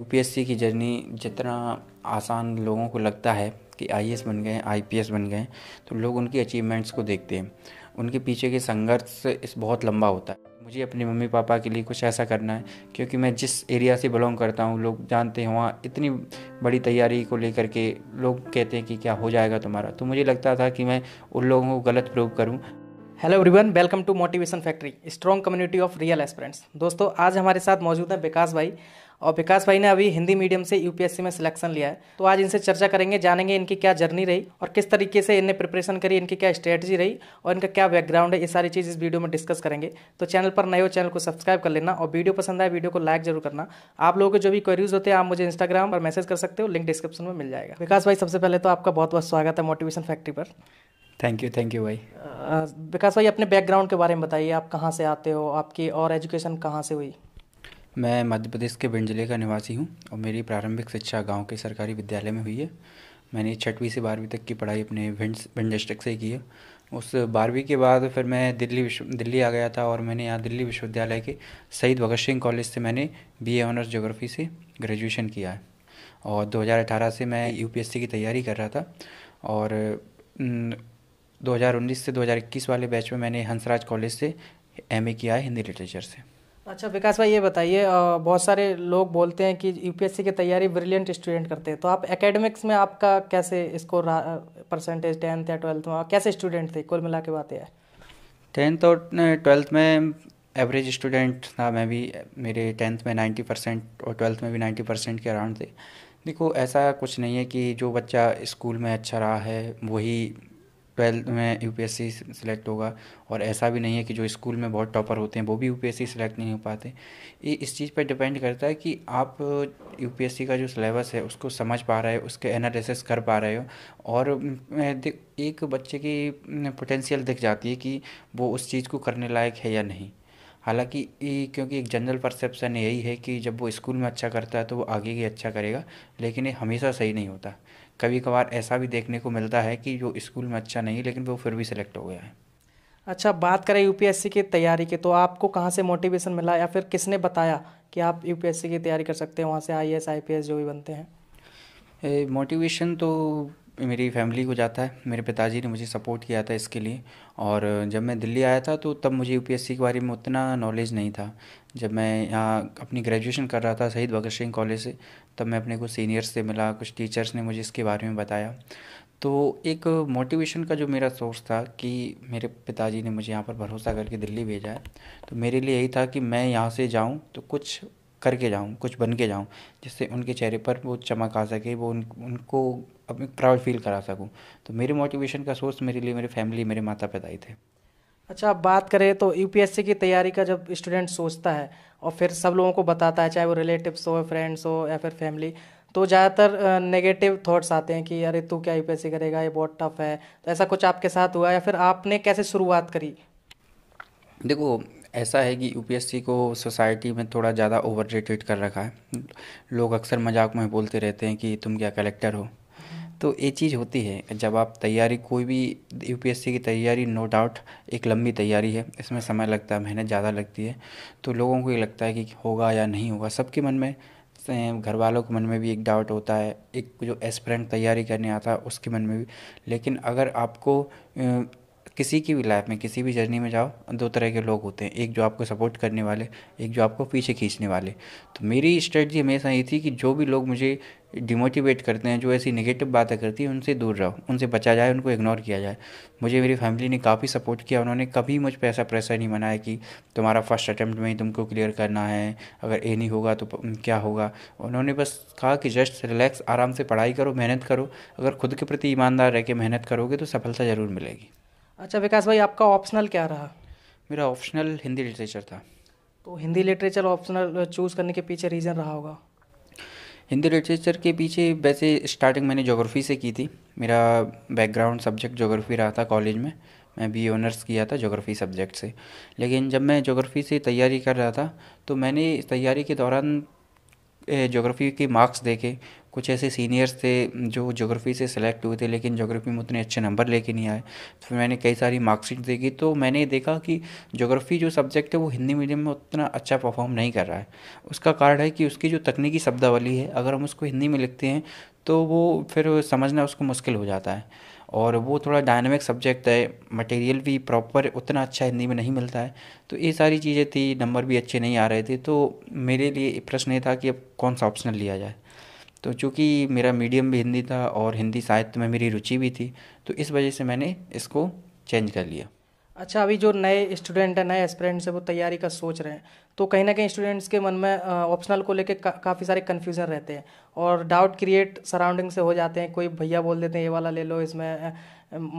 you की journey जितना आसान लोगों को लगता है कि आई बन गए आई बन गए तो लोग उनकी अचीवमेंट्स को देखते हैं उनके पीछे के संघर्ष इस बहुत लंबा होता है मुझे अपने मम्मी पापा के लिए कुछ ऐसा करना है क्योंकि मैं जिस एरिया से बिलोंग करता हूँ लोग जानते हैं वहाँ इतनी बड़ी तैयारी को लेकर के लोग कहते हैं कि क्या हो जाएगा तुम्हारा तो मुझे लगता था कि मैं उन लोगों को गलत प्रूव करूँ hello everyone welcome to motivation factory strong community of real aspirants दोस्तों आज हमारे साथ मौजूद हैं विकास भाई और विकास भाई ने अभी हिंदी मीडियम से यूपीएससी में सिलेक्शन लिया है तो आज इनसे चर्चा करेंगे जानेंगे इनकी क्या जर्नी रही और किस तरीके से इनने प्रिपरेशन करी इनकी क्या स्ट्रेटजी रही और इनका क्या बैकग्राउंड है ये सारी चीज़ इस वीडियो में डिस्कस करेंगे तो चैनल पर नए हो चैनल को सब्सक्राइब कर लेना और वीडियो पसंद आए वीडियो को लाइक जरूर करना आप लोगों के जो भी क्वेरीज होते हैं आप मुझे इंस्टाग्राम पर मैसेज कर सकते हो लिंक डिस्क्रिप्शन में मिल जाएगा विकास भाई सबसे पहले तो आपका बहुत बहुत स्वागत है मोटिवेशन फैक्ट्री पर थैंक यू थैंक यू भाई विकास भाई अपने बैकग्राउंड के बारे में बताइए आप कहाँ से आते हो आपकी और एजुकेशन कहाँ से हुई मैं मध्य प्रदेश के भिंड जिले का निवासी हूँ और मेरी प्रारंभिक शिक्षा गांव के सरकारी विद्यालय में हुई है मैंने छठवीं से बारहवीं तक की पढ़ाई अपने भिंड भिंड डिस्ट्रिक्ट से की है उस बारहवीं के बाद फिर मैं दिल्ली विश्व दिल्ली आ गया था और मैंने यहाँ दिल्ली विश्वविद्यालय के शहीद भगत सिंह कॉलेज से मैंने बी एनर्स ऑनर्स जोग्राफ़ी से ग्रेजुएशन किया है और 2018 से मैं यूपीएससी की तैयारी कर रहा था और 2019 से 2021 वाले बैच में मैंने हंसराज कॉलेज से एम किया है हिंदी लिटरेचर से अच्छा विकास भाई ये बताइए बहुत सारे लोग बोलते हैं कि यूपीएससी की तैयारी ब्रिलियंट स्टूडेंट करते हैं तो आप एकेडमिक्स में आपका कैसे स्कोर परसेंटेज टेंथ या ट्वेल्थ में कैसे स्टूडेंट थे कुल मिला के बात है टेंथ और ट्वेल्थ में एवरेज स्टूडेंट था मैं भी मेरे टेंथ में नाइन्टी परसेंट और ट्वेल्थ में भी नाइन्टी परसेंट के अराउंड थे देखो ऐसा कुछ नहीं है कि जो बच्चा स्कूल में अच्छा रहा है वही ट्वेल्थ में यूपीएससी सिलेक्ट होगा और ऐसा भी नहीं है कि जो स्कूल में बहुत टॉपर होते हैं वो भी यूपीएससी सिलेक्ट नहीं हो पाते ये इस चीज़ पर डिपेंड करता है कि आप यूपीएससी का जो सिलेबस है उसको समझ पा रहे हो उसके एनालिसिस कर पा रहे हो और एक बच्चे की पोटेंशियल दिख जाती है कि वो उस चीज़ को करने लायक है या नहीं हालांकि क्योंकि एक जनरल परसेप्शन यही है कि जब वो स्कूल में अच्छा करता है तो वो आगे भी अच्छा करेगा लेकिन ये हमेशा सही नहीं होता कभी कभार ऐसा भी देखने को मिलता है कि जो स्कूल में अच्छा नहीं लेकिन वो फिर भी सिलेक्ट हो गया है अच्छा बात करें यूपीएससी की तैयारी की तो आपको कहाँ से मोटिवेशन मिला या फिर किसने बताया कि आप यूपीएससी की तैयारी कर सकते हैं वहाँ से आई एस जो भी बनते हैं मोटिवेशन तो मेरी फैमिली को जाता है मेरे पिताजी ने मुझे सपोर्ट किया था इसके लिए और जब मैं दिल्ली आया था तो तब मुझे यू के बारे में उतना नॉलेज नहीं था जब मैं यहाँ अपनी ग्रेजुएशन कर रहा था शहीद भगत सिंह कॉलेज से तब मैं अपने कुछ सीनियर्स से मिला कुछ टीचर्स ने मुझे इसके बारे में बताया तो एक मोटिवेशन का जो मेरा सोर्स था कि मेरे पिताजी ने मुझे यहाँ पर भरोसा करके दिल्ली भेजा है तो मेरे लिए यही था कि मैं यहाँ से जाऊँ तो कुछ करके जाऊँ कुछ बन के जाऊँ जिससे उनके चेहरे पर वो चमक आ सके वो उन उनको अपनी प्राउड फील करा सकूँ तो मेरे मोटिवेशन का सोर्स मेरे लिए मेरे फैमिली मेरे माता पिता ही थे अच्छा आप बात करें तो यू की तैयारी का जब स्टूडेंट सोचता है और फिर सब लोगों को बताता है चाहे वो रिलेटिव्स हो फ्रेंड्स हो या फिर फैमिली तो ज़्यादातर नेगेटिव थॉट्स आते हैं कि अरे तू क्या यू करेगा ये बहुत टफ है तो ऐसा कुछ आपके साथ हुआ या फिर आपने कैसे शुरुआत करी देखो ऐसा है कि यूपीएससी को सोसाइटी में थोड़ा ज़्यादा ओवर रेटेड कर रखा है लोग अक्सर मजाक में बोलते रहते हैं कि तुम क्या कलेक्टर हो तो ये चीज़ होती है जब आप तैयारी कोई भी यूपीएससी की तैयारी नो डाउट एक लंबी तैयारी है इसमें समय लगता है मेहनत ज़्यादा लगती है तो लोगों को ये लगता है कि होगा या नहीं होगा सबके मन में घर वालों के मन में भी एक डाउट होता है एक जो एस्परेंट तैयारी करने आता है उसके मन में भी लेकिन अगर आपको किसी की भी लाइफ में किसी भी जर्नी में जाओ दो तरह के लोग होते हैं एक जो आपको सपोर्ट करने वाले एक जो आपको पीछे खींचने वाले तो मेरी स्ट्रेटजी हमेशा ये थी कि जो भी लोग मुझे डिमोटिवेट करते हैं जो ऐसी नेगेटिव बातें करती हैं उनसे दूर रहो उनसे बचा जाए उनको इग्नोर किया जाए मुझे मेरी फैमिली ने काफ़ी सपोर्ट किया उन्होंने कभी मुझ पर ऐसा प्रेशर नहीं बनाया कि तुम्हारा फर्स्ट अटैम्प्ट में ही तुमको क्लियर करना है अगर ए नहीं होगा तो क्या होगा उन्होंने बस कहा कि जस्ट रिलैक्स आराम से पढ़ाई करो मेहनत करो अगर खुद के प्रति ईमानदार रह के मेहनत करोगे तो सफलता ज़रूर मिलेगी अच्छा विकास भाई आपका ऑप्शनल क्या रहा मेरा ऑप्शनल हिंदी लिटरेचर था तो हिंदी लिटरेचर ऑप्शनल चूज़ करने के पीछे रीज़न रहा होगा हिंदी लिटरेचर के पीछे वैसे स्टार्टिंग मैंने जोग्राफ़ी से की थी मेरा बैकग्राउंड सब्जेक्ट जोग्राफ़ी रहा था कॉलेज में मैं बी ऑनर्स किया था जोग्राफ़ी सब्जेक्ट से लेकिन जब मैं जोग्राफ़ी से तैयारी कर रहा था तो मैंने तैयारी के दौरान ज्योग्राफी के मार्क्स देखे कुछ ऐसे सीनियर्स थे जो ज्योग्राफी से सिलेक्ट हुए थे लेकिन ज्योग्राफी में उतने अच्छे नंबर लेके नहीं आए तो फिर मैंने कई सारी मार्कशीट देखी तो मैंने देखा कि ज्योग्राफी जो सब्जेक्ट है वो हिंदी मीडियम में उतना अच्छा परफॉर्म नहीं कर रहा है उसका कारण है कि उसकी जो तकनीकी शब्दावली है अगर हम उसको हिंदी में लिखते हैं तो वो फिर समझना उसको मुश्किल हो जाता है और वो थोड़ा डायनामिक सब्जेक्ट है मटेरियल भी प्रॉपर उतना अच्छा हिंदी में नहीं मिलता है तो ये सारी चीज़ें थी नंबर भी अच्छे नहीं आ रहे थे तो मेरे लिए प्रश्न ये था कि अब कौन सा ऑप्शनल लिया जाए तो चूँकि मेरा मीडियम भी हिंदी था और हिंदी साहित्य में मेरी रुचि भी थी तो इस वजह से मैंने इसको चेंज कर लिया अच्छा अभी जो नए स्टूडेंट हैं नए एस्पिरेंट्स हैं वो तैयारी का सोच रहे हैं तो कहीं ना कहीं स्टूडेंट्स के मन में ऑप्शनल को लेके का, काफ़ी सारे कन्फ्यूज़न रहते हैं और डाउट क्रिएट सराउंडिंग से हो जाते हैं कोई भैया बोल देते हैं ये वाला ले लो इसमें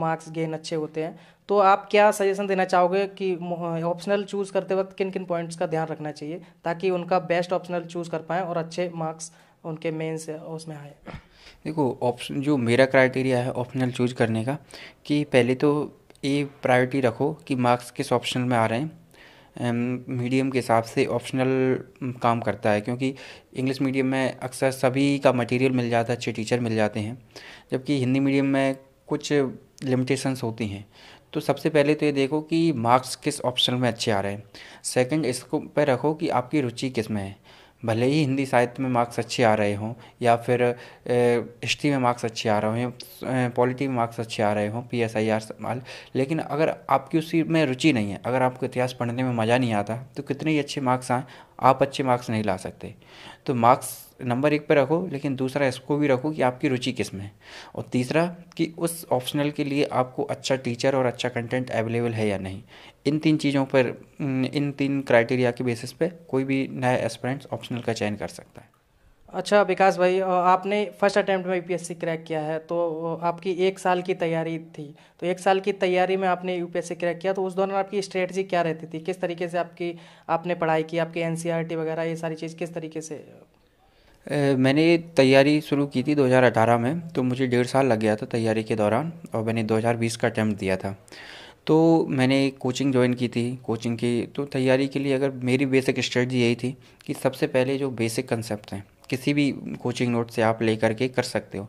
मार्क्स गेन अच्छे होते हैं तो आप क्या सजेशन देना चाहोगे कि ऑप्शनल चूज़ करते वक्त किन किन पॉइंट्स का ध्यान रखना चाहिए ताकि उनका बेस्ट ऑप्शनल चूज़ कर पाएँ और अच्छे मार्क्स उनके मेन्स उसमें आए देखो ऑप्शन जो मेरा क्राइटेरिया है ऑप्शनल चूज करने का कि पहले तो ये प्रायोरिटी रखो कि मार्क्स किस ऑप्शनल में आ रहे हैं मीडियम के हिसाब से ऑप्शनल mm, काम करता है क्योंकि इंग्लिश मीडियम में अक्सर सभी का मटेरियल मिल जाता है अच्छे टीचर मिल जाते हैं जबकि हिंदी मीडियम में कुछ लिमिटेशंस होती हैं तो सबसे पहले तो ये देखो कि मार्क्स किस ऑप्शन में अच्छे आ रहे हैं सेकंड इसको पे रखो कि आपकी रुचि किस में है भले ही हिंदी साहित्य में मार्क्स अच्छे आ रहे हों या फिर हिस्ट्री में मार्क्स अच्छे आ रहे हों या पॉलिटी में मार्क्स अच्छे आ रहे हों पी एस आई आर साल लेकिन अगर आपकी उसी में रुचि नहीं है अगर आपको इतिहास पढ़ने में मज़ा नहीं आता तो कितने ही अच्छे मार्क्स आएँ आप अच्छे मार्क्स नहीं ला सकते तो मार्क्स नंबर एक पर रखो लेकिन दूसरा इसको भी रखो कि आपकी रुचि किस में है और तीसरा कि उस ऑप्शनल के लिए आपको अच्छा टीचर और अच्छा कंटेंट अवेलेबल है या नहीं इन तीन चीज़ों पर इन तीन क्राइटेरिया के बेसिस पे कोई भी नया एस्परेंट्स ऑप्शनल का चयन कर सकता है अच्छा विकास भाई आपने फर्स्ट अटेम्प्ट में यूपीएससी क्रैक किया है तो आपकी एक साल की तैयारी थी तो एक साल की तैयारी में आपने यूपीएससी क्रैक किया तो उस दौरान आपकी स्ट्रेटजी क्या रहती थी किस तरीके से आपकी आपने पढ़ाई की आपकी एनसीईआरटी e वगैरह ये सारी चीज़ किस तरीके से मैंने तैयारी शुरू की थी 2018 में तो मुझे डेढ़ साल लग गया था तैयारी के दौरान और मैंने 2020 का अटैम्प्ट दिया था तो मैंने कोचिंग ज्वाइन की थी कोचिंग की तो तैयारी के लिए अगर मेरी बेसिक स्ट्रेटजी यही थी कि सबसे पहले जो बेसिक कंसेप्ट हैं किसी भी कोचिंग नोट से आप ले करके कर सकते हो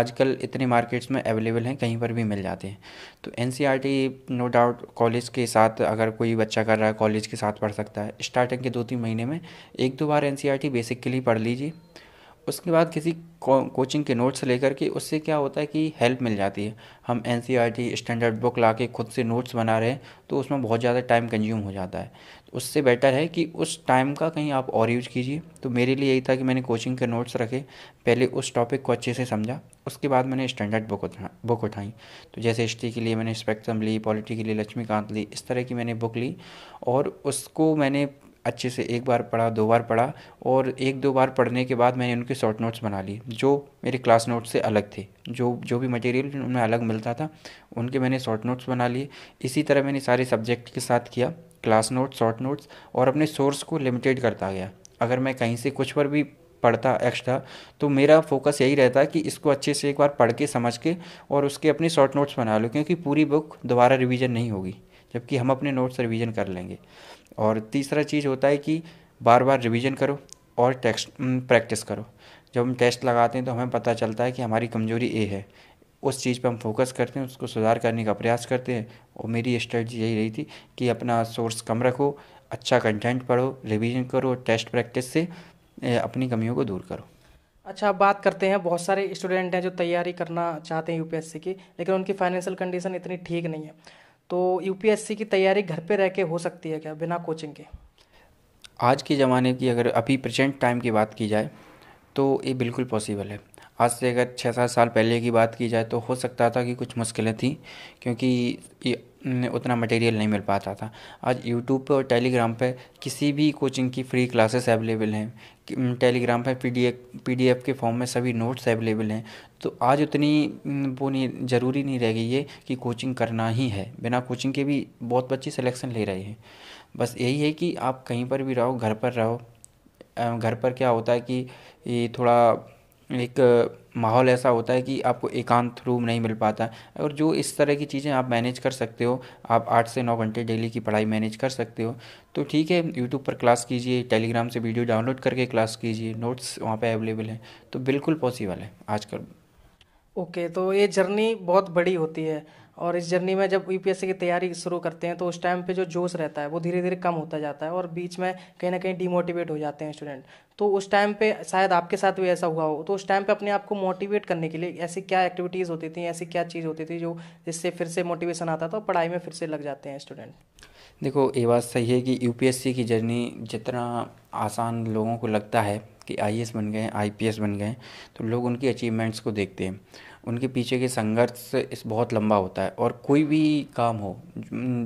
आजकल इतने मार्केट्स में अवेलेबल हैं कहीं पर भी मिल जाते हैं तो एन नो डाउट कॉलेज के साथ अगर कोई बच्चा कर रहा है कॉलेज के साथ पढ़ सकता है स्टार्टिंग के दो तीन महीने में एक दो बार एन बेसिक e के लिए पढ़ लीजिए उसके बाद किसी को, कोचिंग के नोट्स लेकर के उससे क्या होता है कि हेल्प मिल जाती है हम एन स्टैंडर्ड बुक ला के खुद से नोट्स बना रहे हैं तो उसमें बहुत ज़्यादा टाइम कंज्यूम हो जाता है उससे बेटर है कि उस टाइम का कहीं आप और यूज कीजिए तो मेरे लिए यही था कि मैंने कोचिंग के नोट्स रखे पहले उस टॉपिक को अच्छे से समझा उसके बाद मैंने स्टैंडर्ड बुक उठा बुक उठाई तो जैसे हिस्ट्री के लिए मैंने स्पेक्ट्रम ली पॉलिटी के लिए लक्ष्मीकांत ली इस तरह की मैंने बुक ली और उसको मैंने अच्छे से एक बार पढ़ा दो बार पढ़ा और एक दो बार पढ़ने के बाद मैंने उनके शॉर्ट नोट्स बना लिए जो मेरे क्लास नोट्स से अलग थे जो जो भी मटेरियल उनमें अलग मिलता था उनके मैंने शॉर्ट नोट्स बना लिए इसी तरह मैंने सारे सब्जेक्ट के साथ किया क्लास नोट्स शॉर्ट नोट्स और अपने सोर्स को लिमिटेड करता गया अगर मैं कहीं से कुछ पर भी पढ़ता एक्स्ट्रा तो मेरा फोकस यही रहता कि इसको अच्छे से एक बार पढ़ के समझ के और उसके अपने शॉर्ट नोट्स बना लो क्योंकि पूरी बुक दोबारा रिवीजन नहीं होगी जबकि हम अपने नोट्स रिवीजन कर लेंगे और तीसरा चीज़ होता है कि बार बार रिवीजन करो और टेक्स्ट प्रैक्टिस करो जब हम टेस्ट लगाते हैं तो हमें पता चलता है कि हमारी कमजोरी ए है उस चीज़ पर हम फोकस करते हैं उसको सुधार करने का प्रयास करते हैं और मेरी स्ट्रेटी यही रही थी कि अपना सोर्स कम रखो अच्छा कंटेंट पढ़ो रिविजन करो टेस्ट प्रैक्टिस से अपनी कमियों को दूर करो अच्छा अब बात करते हैं बहुत सारे स्टूडेंट हैं जो तैयारी करना चाहते हैं यूपीएससी की लेकिन उनकी फाइनेंशियल कंडीशन इतनी ठीक नहीं है तो यूपीएससी की तैयारी घर पे रह के हो सकती है क्या बिना कोचिंग के आज के ज़माने की अगर अभी प्रेजेंट टाइम की बात की जाए तो ये बिल्कुल पॉसिबल है आज से अगर छः सात साल पहले की बात की जाए तो हो सकता था कि कुछ मुश्किलें थी क्योंकि उतना मटेरियल नहीं मिल पाता था आज यूट्यूब पे और टेलीग्राम पे किसी भी कोचिंग की फ्री क्लासेस अवेलेबल हैं टेलीग्राम पे पी डी के फॉर्म में सभी नोट्स अवेलेबल हैं तो आज उतनी वो नहीं ज़रूरी नहीं रह गई है कि कोचिंग करना ही है बिना कोचिंग के भी बहुत बच्चे सिलेक्शन ले रहे हैं बस यही है कि आप कहीं पर भी रहो घर पर रहो घर पर क्या होता है कि थोड़ा एक माहौल ऐसा होता है कि आपको एकांत रूम नहीं मिल पाता और जो इस तरह की चीज़ें आप मैनेज कर सकते हो आप आठ से नौ घंटे डेली की पढ़ाई मैनेज कर सकते हो तो ठीक है यूट्यूब पर क्लास कीजिए टेलीग्राम से वीडियो डाउनलोड करके क्लास कीजिए नोट्स वहाँ पे अवेलेबल हैं तो बिल्कुल पॉसिबल है आजकल ओके okay, तो ये जर्नी बहुत बड़ी होती है और इस जर्नी में जब यू e की तैयारी शुरू करते हैं तो उस टाइम पे जो जोश रहता है वो धीरे धीरे कम होता जाता है और बीच में कहीं ना कहीं डिमोटिवेट हो जाते हैं स्टूडेंट तो उस टाइम पे शायद आपके साथ भी ऐसा हुआ हो तो उस टाइम पे अपने आप को मोटिवेट करने के लिए ऐसी क्या एक्टिविटीज़ होती थी ऐसी क्या चीज़ होती थी जो जिससे फिर से मोटिवेशन आता था और पढ़ाई में फिर से लग जाते हैं स्टूडेंट देखो ये बात सही है कि यूपीएससी की जर्नी जितना आसान लोगों को लगता है कि आई बन गए आई बन गए तो लोग उनकी अचीवमेंट्स को देखते हैं उनके पीछे के संघर्ष इस बहुत लंबा होता है और कोई भी काम हो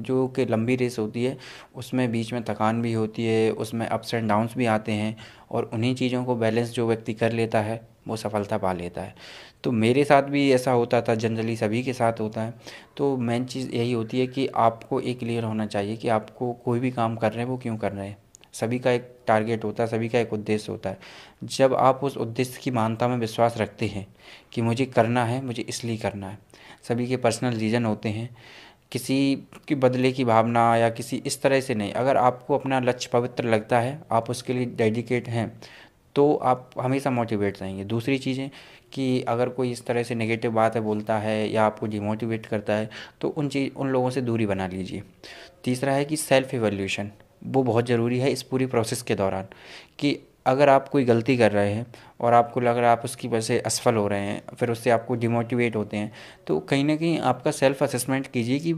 जो कि लंबी रेस होती है उसमें बीच में थकान भी होती है उसमें अप्स एंड डाउन्स भी आते हैं और उन्हीं चीज़ों को बैलेंस जो व्यक्ति कर लेता है वो सफलता पा लेता है तो मेरे साथ भी ऐसा होता था जनरली सभी के साथ होता है तो मेन चीज़ यही होती है कि आपको एक क्लियर होना चाहिए कि आपको कोई भी काम कर रहे हैं वो क्यों कर रहे हैं सभी का एक टारगेट होता है सभी का एक उद्देश्य होता है जब आप उस उद्देश्य की मानता में विश्वास रखते हैं कि मुझे करना है मुझे इसलिए करना है सभी के पर्सनल रीज़न होते हैं किसी के बदले की भावना या किसी इस तरह से नहीं अगर आपको अपना लक्ष्य पवित्र लगता है आप उसके लिए डेडिकेट हैं तो आप हमेशा मोटिवेट रहेंगे दूसरी चीज़ें कि अगर कोई इस तरह से नेगेटिव बात है बोलता है या आपको डिमोटिवेट करता है तो उन चीज़ उन लोगों से दूरी बना लीजिए तीसरा है कि सेल्फ़ एवोल्यूशन वो बहुत ज़रूरी है इस पूरी प्रोसेस के दौरान कि अगर आप कोई गलती कर रहे हैं और आपको लग रहा है आप उसकी वजह से असफल हो रहे हैं फिर उससे आपको डिमोटिवेट होते हैं तो कहीं ना कहीं आपका सेल्फ असेसमेंट कीजिए कि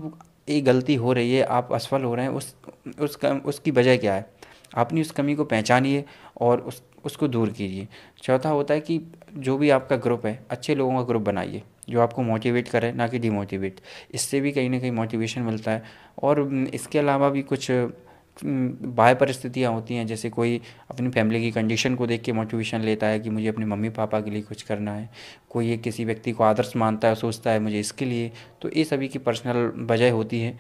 ये गलती हो रही है आप असफल हो रहे हैं उस उस कम, उसकी वजह क्या है आपने उस कमी को पहचानिए और उस उसको दूर कीजिए चौथा होता है कि जो भी आपका ग्रुप है अच्छे लोगों का ग्रुप बनाइए जो आपको मोटिवेट करें ना कि डिमोटिवेट इससे भी कहीं ना कहीं मोटिवेशन मिलता है और इसके अलावा भी कुछ हम्म, बाह्य परिस्थितियाँ होती हैं जैसे कोई अपनी फैमिली की कंडीशन को देख के मोटिवेशन लेता है कि मुझे अपने मम्मी पापा के लिए कुछ करना है कोई एक किसी व्यक्ति को आदर्श मानता है सोचता है मुझे इसके लिए तो ये सभी की पर्सनल वजह होती है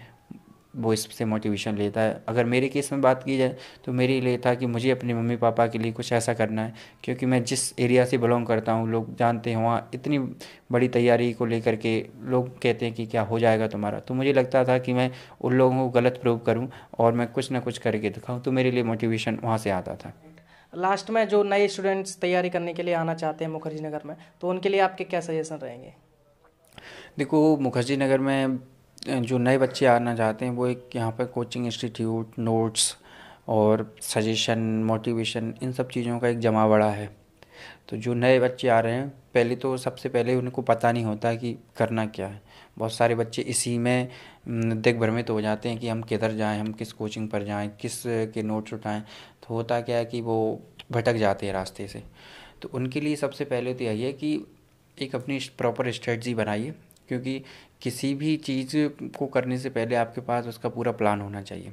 वो इससे मोटिवेशन लेता है अगर मेरे केस में बात की जाए तो मेरे लिए था कि मुझे अपने मम्मी पापा के लिए कुछ ऐसा करना है क्योंकि मैं जिस एरिया से बिलोंग करता हूँ लोग जानते हैं वहाँ इतनी बड़ी तैयारी को लेकर के लोग कहते हैं कि क्या हो जाएगा तुम्हारा तो मुझे लगता था कि मैं उन लोगों को गलत प्रूव करूँ और मैं कुछ ना कुछ करके दिखाऊँ तो मेरे लिए मोटिवेशन वहाँ से आता था लास्ट में जो नए स्टूडेंट्स तैयारी करने के लिए आना चाहते हैं मुखर्जी नगर में तो उनके लिए आपके क्या सजेशन रहेंगे देखो मुखर्जी नगर में जो नए बच्चे आना चाहते हैं वो एक यहाँ पर कोचिंग इंस्टीट्यूट नोट्स और सजेशन मोटिवेशन इन सब चीज़ों का एक जमा बड़ा है तो जो नए बच्चे आ रहे हैं पहले तो सबसे पहले उनको पता नहीं होता कि करना क्या है बहुत सारे बच्चे इसी में देख भ्रमित हो जाते हैं कि हम किधर जाएं हम किस कोचिंग पर जाएं किस के नोट्स उठाएं तो होता क्या है कि वो भटक जाते हैं रास्ते से तो उनके लिए सबसे पहले तो यही है कि एक अपनी प्रॉपर स्ट्रेटजी बनाइए क्योंकि किसी भी चीज़ को करने से पहले आपके पास उसका पूरा प्लान होना चाहिए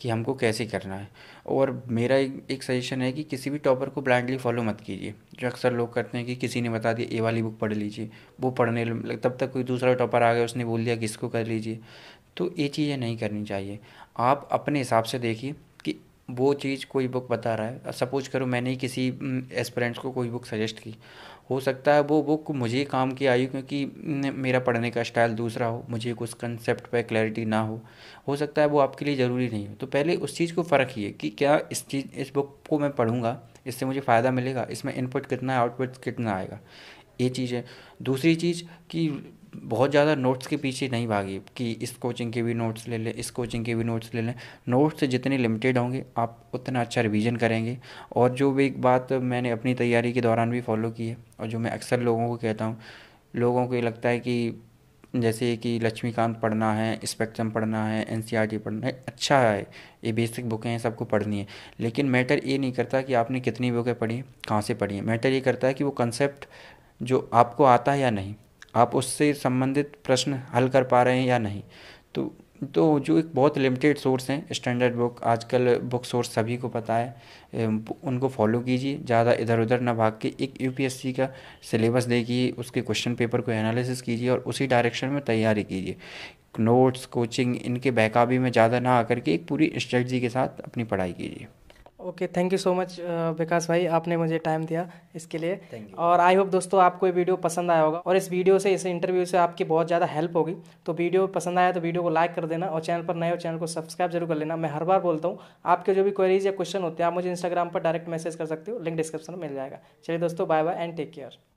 कि हमको कैसे करना है और मेरा एक, एक सजेशन है कि किसी भी टॉपर को ब्लाइंडली फॉलो मत कीजिए जो अक्सर लोग करते हैं कि किसी ने बता दिया ए वाली बुक पढ़ लीजिए वो पढ़ने लग तब तक कोई दूसरा टॉपर आ गया उसने बोल दिया कि इसको कर लीजिए तो ये चीज़ें नहीं करनी चाहिए आप अपने हिसाब से देखिए कि वो चीज़ कोई बुक बता रहा है सपोज करो मैंने किसी एस्परेंट्स हम्म, को कोई बुक सजेस्ट की हो सकता है वो बुक मुझे काम की आई क्योंकि मेरा पढ़ने का स्टाइल दूसरा हो मुझे कुछ कंसेप्ट पर क्लैरिटी ना हो हो सकता है वो आपके लिए ज़रूरी नहीं हो तो पहले उस चीज़ को फ़र्क ये कि क्या इस चीज़ इस बुक को मैं पढ़ूँगा इससे मुझे फ़ायदा मिलेगा इसमें इनपुट कितना है आउटपुट कितना आएगा ये चीज़ है दूसरी चीज़ कि बहुत ज़्यादा नोट्स के पीछे नहीं भागी कि इस कोचिंग के भी नोट्स ले लें इस कोचिंग के भी नोट्स ले लें नोट्स जितने लिमिटेड होंगे आप उतना अच्छा रिवीजन करेंगे और जो भी एक बात मैंने अपनी तैयारी के दौरान भी फॉलो की है और जो मैं अक्सर लोगों को कहता हूँ लोगों को ये लगता है कि जैसे कि लक्ष्मीकांत पढ़ना है स्पेक्ट्रम पढ़ना है एन e पढ़ना है अच्छा है ये बेसिक बुकें हैं सबको पढ़नी है लेकिन मैटर ये नहीं करता कि आपने कितनी बुकें पढ़ी कहाँ से पढ़ी हैं मैटर ये करता है कि वो कंसेप्ट जो आपको आता है या नहीं आप उससे संबंधित प्रश्न हल कर पा रहे हैं या नहीं तो तो जो एक बहुत लिमिटेड सोर्स हैं स्टैंडर्ड बुक आजकल बुक सोर्स सभी को पता है उनको फॉलो कीजिए ज़्यादा इधर उधर ना भाग के एक यूपीएससी का सिलेबस देखिए उसके क्वेश्चन पेपर को एनालिसिस कीजिए और उसी डायरेक्शन में तैयारी कीजिए नोट्स कोचिंग इनके बहकावी में ज़्यादा ना आकर के एक पूरी स्ट्रेटजी के साथ अपनी पढ़ाई कीजिए okay thank you so much Vikas भाई आपने मुझे टाइम दिया इसके लिए और आई होप दोस्तों आपको ये वीडियो पसंद आया होगा और इस वीडियो से इस इंटरव्यू से आपकी बहुत ज़्यादा हेल्प होगी तो वीडियो पसंद आया तो वीडियो को लाइक कर देना और चैनल पर नए हो चैनल को सब्सक्राइब जरूर कर लेना मैं हर बार बोलता हूँ आपके जो भी क्वेरीज या क्वेश्चन होते हैं आप मुझे इंस्टाग्राम पर डायरेक्ट मैसेज कर सकते हो लिंक डिस्क्रिप्शन में मिल जाएगा चलिए दोस्तों bye bye and take care